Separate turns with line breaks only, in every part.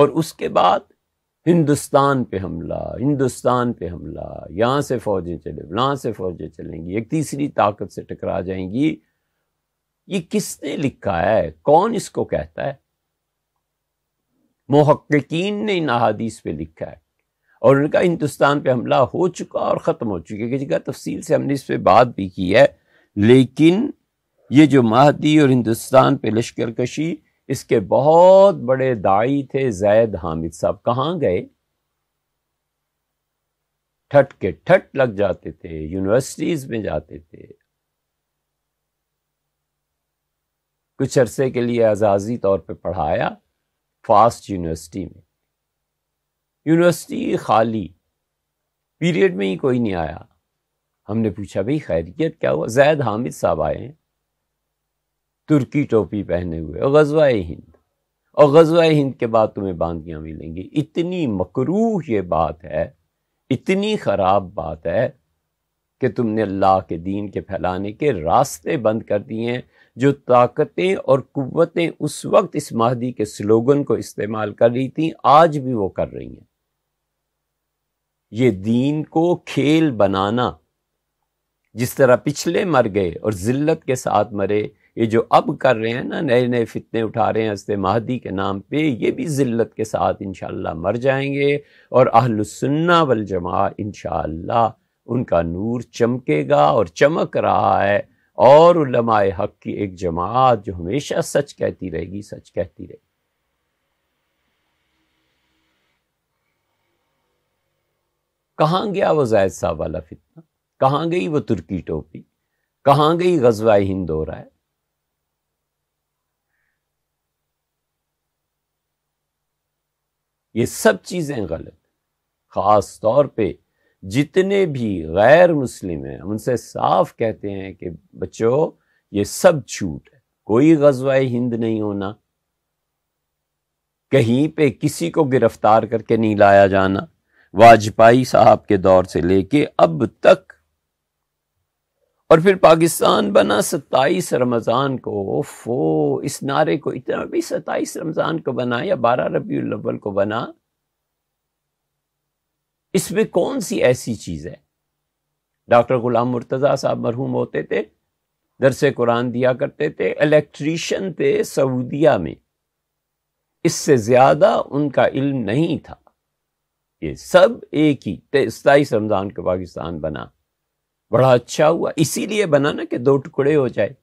और उसके बाद हिंदुस्तान पे हमला हिंदुस्तान पे हमला यहाँ से फौजें चले वहाँ से फौजें चलेंगी एक तीसरी ताकत से टकरा जाएंगी ये किसने लिखा है कौन इसको कहता है मोहक्कीन ने इन अहादीस पे लिखा है और उनका हिंदुस्तान पे हमला हो चुका और ख़त्म हो चुकी है जगह तफसील से हमने इस पर बात भी की है लेकिन ये जो महदी और हिंदुस्तान पे लश्कर कशी इसके बहुत बड़े दाई थे जैद हामिद साहब कहाँ गए ठट के ठट लग जाते थे यूनिवर्सिटीज में जाते थे कुछ अरसे के लिए आज़ाजी तौर पे पढ़ाया फास्ट यूनिवर्सिटी में यूनिवर्सिटी खाली पीरियड में ही कोई नहीं आया हमने पूछा भाई खैरियत क्या हुआ जैद हामिद साहब आए हैं तुर्की टोपी पहने हुए और गजवा हिंद और गजवा हिंद के बाद तुम्हें बांदियाँ मिलेंगी इतनी मकरूह ये बात है इतनी ख़राब बात है कि तुमने अल्लाह के दीन के फैलाने के रास्ते बंद कर दिए हैं जो ताकतें और कुतें उस वक्त इस महदी के स्लोगन को इस्तेमाल कर रही थी आज भी वो कर रही हैं ये दीन को खेल बनाना जिस तरह पिछले मर गए और ज़िल्लत के साथ मरे ये जो अब कर रहे हैं ना नए नए फितने उठा रहे हैं हस्ते महदी के नाम पे ये भी ज़िल्लत के साथ इन मर जाएंगे और अहलसन्ना वलजमा इन उनका नूर चमकेगा और चमक रहा है और हक की एक जमात जो हमेशा सच कहती रहेगी सच कहती रहेगी कहाँ गया वो जायद साहब वाला फितना कहाँ गई वो तुर्की टोपी कहाँ गई गजवा हिंद हो रहा है ये सब चीज़ें गलत ख़ास तौर पे जितने भी गैर मुस्लिम हैं उनसे साफ कहते हैं कि बच्चों ये सब झूठ है कोई गजवा हिंद नहीं होना कहीं पे किसी को गिरफ्तार करके नहीं लाया जाना वाजपेयी साहब के दौर से लेके अब तक और फिर पाकिस्तान बना सत्ताईस रमज़ान को फो इस नारे को इतना भी सत्ताईस रमज़ान को बना या बारह रबी अव्वल को बना इसमें कौन सी ऐसी चीज़ है डॉक्टर गुलाम मुर्तज़ा साहब मरहूम होते थे दरस कुरान दिया करते थे इलेक्ट्रीशियन थे सऊदिया में इससे ज़्यादा उनका इल्म नहीं था ये सब एक ही सताईस रमज़ान को पाकिस्तान बना बड़ा अच्छा हुआ इसीलिए बना ना कि दो टुकड़े हो जाए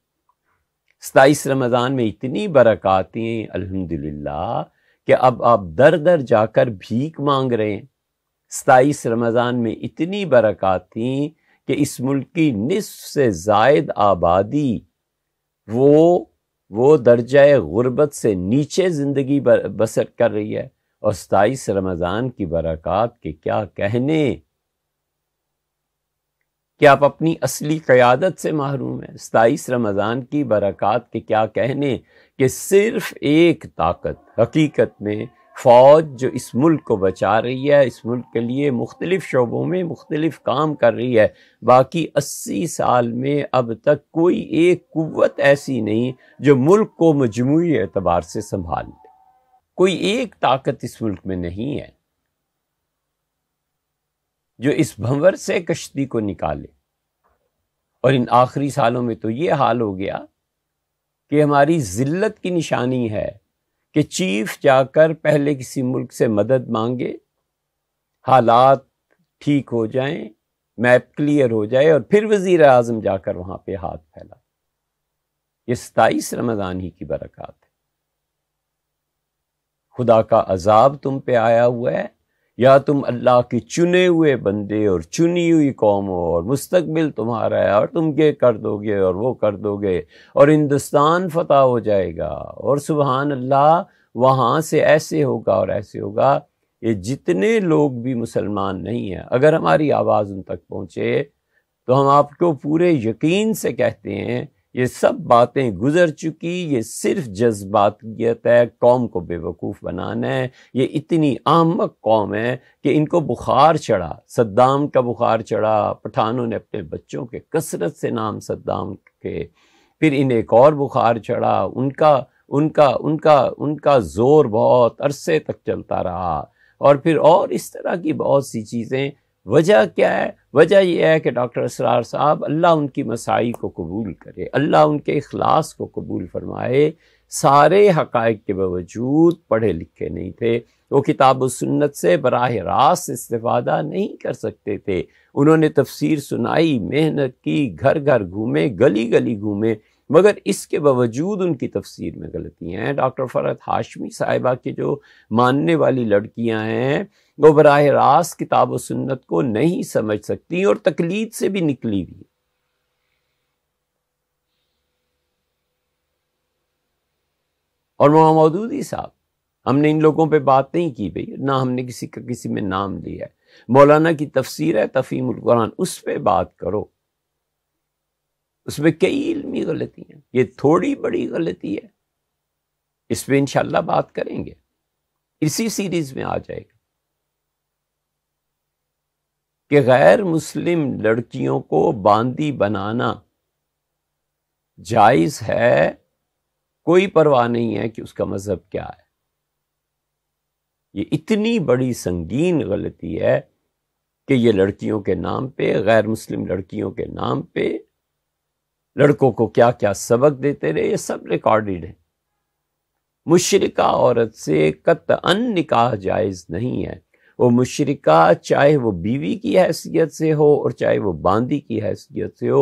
सताईस रमज़ान में इतनी बरक़ातें अल्हम्दुलिल्लाह कि अब आप दर दर जाकर भीख मांग रहे हैं सताईस रमज़ान में इतनी बरक़ातें कि इस मुल्क की निसफ से जायद आबादी वो वो दर्ज गुर्बत से नीचे ज़िंदगी बसर कर रही है और सताईस रमज़ान की बरक़ात के क्या कहने कि आप अपनी असली क़्यादत से महरूम हैं सताईस रमज़ान की बरक़ात के क्या कहने कि सिर्फ़ एक ताकत हकीकत में फ़ौज जो इस मुल्क को बचा रही है इस मुल्क के लिए मुख्तलिफ़ शोबों में मुख्तलिफ़ काम कर रही है बाकी अस्सी साल में अब तक कोई एक क़वत ऐसी नहीं जो मुल्क को मजमू एतबार से संभाल ले कोई एक ताकत इस मुल्क में नहीं है जो इस भंवर से कश्ती को निकाले और इन आखिरी सालों में तो ये हाल हो गया कि हमारी ज़िल्लत की निशानी है कि चीफ जाकर पहले किसी मुल्क से मदद मांगे हालात ठीक हो जाएं, मैप क्लियर हो जाए और फिर वजीर आजम जाकर वहां पे हाथ फैला ये सताईस रमज़ान ही की बरक़ात है खुदा का अजाब तुम पे आया हुआ है या तुम अल्लाह के चुने हुए बंदे और चुनी हुई कौम हो और मुस्तबिल तुम्हारा है और तुम ये कर दोगे और वो कर दोगे और हिंदुस्तान फतह हो जाएगा और सुबहान अल्लाह वहाँ से ऐसे होगा और ऐसे होगा ये जितने लोग भी मुसलमान नहीं हैं अगर हमारी आवाज़ उन तक पहुँचे तो हम आपको पूरे यकीन से कहते हैं ये सब बातें गुजर चुकी ये सिर्फ जज्बातियत है कौम को बेवकूफ़ बनाना है ये इतनी आमक कौम है कि इनको बुखार चढ़ा सद्दाम का बुखार चढ़ा पठानों ने अपने बच्चों के कसरत से नाम सद्दाम के फिर इन्हें एक और बुखार चढ़ा उनका उनका उनका उनका ज़ोर बहुत अरसे तक चलता रहा और फिर और इस तरह की बहुत सी चीज़ें वजह क्या है वजह यह है कि डॉक्टर असरार साहब अल्लाह उनकी मसाई को कबूल करे अल्लाह उनके अखलास को कबूल फरमाए सारे हक के बावजूद पढ़े लिखे नहीं थे वो किताब सुन्नत से बरह रास्त इस्ता नहीं कर सकते थे उन्होंने तफसीर सुनाई मेहनत की घर घर घूमे गली गली घूमे मगर इसके बावजूद उनकी तफसीर में गलतियाँ हैं डॉक्टर फ़रत हाशमी साहिबा के जो मानने वाली लड़कियाँ हैं वो बरह रास्त किताब व सुन्नत को नहीं समझ सकती और तकलीद से भी निकली हुई और मौदूदी साहब हमने इन लोगों पे बात नहीं की भाई ना हमने किसी का किसी में नाम लिया है मौलाना की तफसीर है तफीम कुरान उस पर बात करो उसमें कई इलमी गलतियाँ ये थोड़ी बड़ी गलती है इस पर इंशाल्लाह बात करेंगे इसी सीरीज़ में आ जाएगा कि गैर मुस्लिम लड़कियों को बांदी बनाना जायज़ है कोई परवाह नहीं है कि उसका मज़हब क्या है ये इतनी बड़ी संगीन गलती है कि ये लड़कियों के नाम पे गैर मुस्लिम लड़कियों के नाम पे लड़कों को क्या क्या सबक देते रहे ये सब रिकॉर्डेड है मुशरिका औरत से कत अन निकाह जायज़ नहीं है वो मुशरिका चाहे वो बीवी की हैसियत से हो और चाहे वो बांदी की हैसियत से हो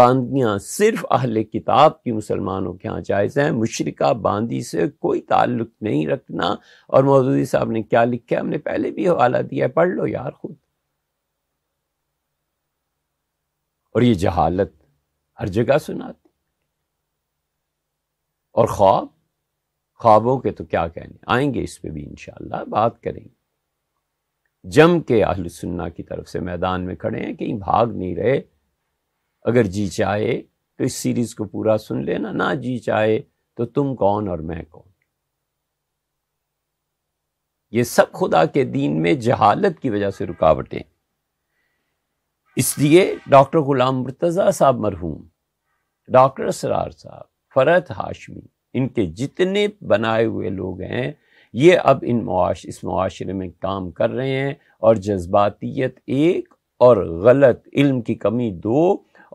बांदियाँ सिर्फ अहल किताब की मुसलमानों के यहाँ जायज़ हैं मुशरिका बांदी से कोई ताल्लुक नहीं रखना और मौजूदी साहब ने क्या लिखा है हमने पहले भी हवाला दिया है पढ़ लो यार खुद और ये जहालत हर जगह सुनाती और ख्वाब ख्वाबों के तो क्या कहने आएंगे इस पे भी इन बात करेंगे जम के अहल सुन्ना की तरफ से मैदान में खड़े हैं कहीं भाग नहीं रहे अगर जी चाहे तो इस सीरीज को पूरा सुन लेना ना जी चाहे तो तुम कौन और मैं कौन ये सब खुदा के दीन में जहालत की वजह से रुकावटें इसलिए डॉक्टर गुलाम मुर्तज़ा साहब मरहूम डॉक्टर सरार साहब फ़रत हाशमी इनके जितने बनाए हुए लोग हैं ये अब इन मुआश इस माशरे में काम कर रहे हैं और जज्बातीत एक और गलत इल्म की कमी दो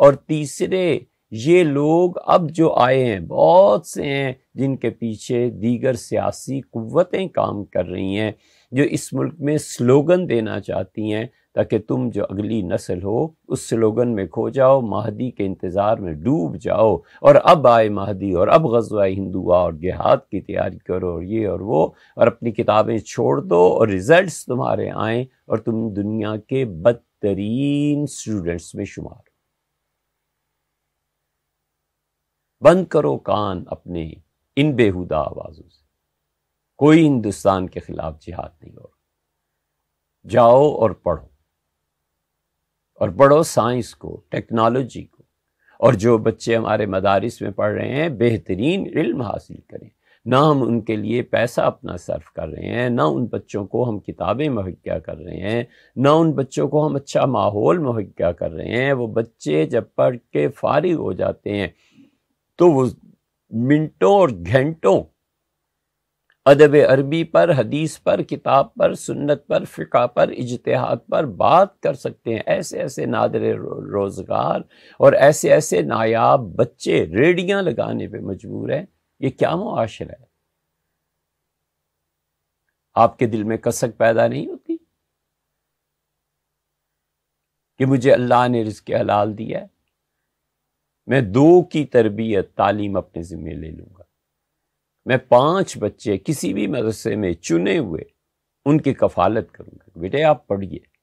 और तीसरे ये लोग अब जो आए हैं बहुत से हैं जिनके पीछे दीगर सियासी कुतें काम कर रही हैं जो इस मुल्क में स्लोगन देना चाहती हैं ताकि तुम जो अगली नस्ल हो उस स्लोगन में खो जाओ महदी के इंतज़ार में डूब जाओ और अब आए महदी और अब गजवाए हिंदुआ और जिहाद की तैयारी करो और ये और वो और अपनी किताबें छोड़ दो और रिज़ल्ट तुम्हारे आए और तुम दुनिया के बदतरीन स्टूडेंट्स में शुमार बंद करो कान अपने इन बेहुदा आवाज़ों से कोई हिंदुस्तान के ख़िलाफ़ जिहाद नहीं हो जाओ और पढ़ो और पढ़ो साइंस को टेक्नोलॉजी को और जो बच्चे हमारे मदारस में पढ़ रहे हैं बेहतरीन इल्म हासिल करें ना हम उनके लिए पैसा अपना सर्व कर रहे हैं ना उन बच्चों को हम किताबें मुहैया कर रहे हैं ना उन बच्चों को हम अच्छा माहौल मुहैया कर रहे हैं वो बच्चे जब पढ़ के फारिग हो जाते हैं तो वो मिनटों और घंटों अदब अरबी पर हदीस पर किताब पर सुन्नत पर फ़िका पर इजतहाद पर बात कर सकते हैं ऐसे ऐसे नादर रोज़गार और ऐसे ऐसे नायाब बच्चे रेडियाँ लगाने पर मजबूर हैं ये क्या मुआशर है आपके दिल में कसक पैदा नहीं होती कि मुझे अल्लाह ने रिज के हलाल दिया है मैं दो की तरबियत तालीम अपने ज़िम्मे ले लूंगा मैं पांच बच्चे किसी भी मदरसे में चुने हुए उनकी कफालत करूँगा बेटे आप पढ़िए